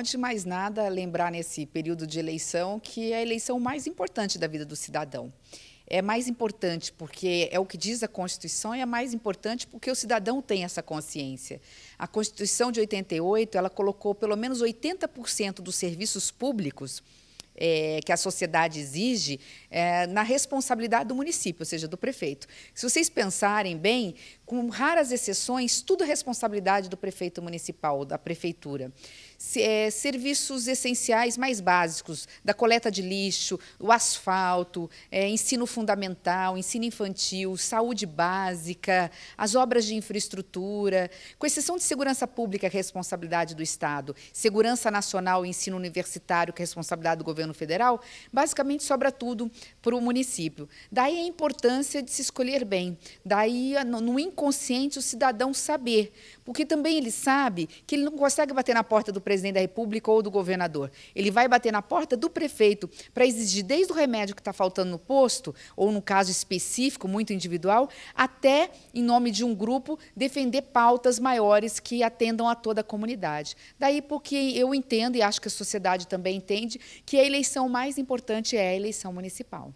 Antes de mais nada, lembrar nesse período de eleição que é a eleição mais importante da vida do cidadão. É mais importante porque é o que diz a Constituição e é mais importante porque o cidadão tem essa consciência. A Constituição de 88, ela colocou pelo menos 80% dos serviços públicos é, que a sociedade exige é, na responsabilidade do município, ou seja, do prefeito. Se vocês pensarem bem, com raras exceções, tudo é responsabilidade do prefeito municipal, da prefeitura. Se, é, serviços essenciais mais básicos, da coleta de lixo, o asfalto, é, ensino fundamental, ensino infantil, saúde básica, as obras de infraestrutura, com exceção de segurança pública, que é responsabilidade do Estado, segurança nacional e ensino universitário, que é responsabilidade do governo governo federal, basicamente sobra tudo para o município. Daí a importância de se escolher bem, daí no inconsciente o cidadão saber, porque também ele sabe que ele não consegue bater na porta do presidente da República ou do governador. Ele vai bater na porta do prefeito para exigir desde o remédio que está faltando no posto, ou no caso específico, muito individual, até, em nome de um grupo, defender pautas maiores que atendam a toda a comunidade. Daí porque eu entendo, e acho que a sociedade também entende, que é eleição mais importante é a eleição municipal.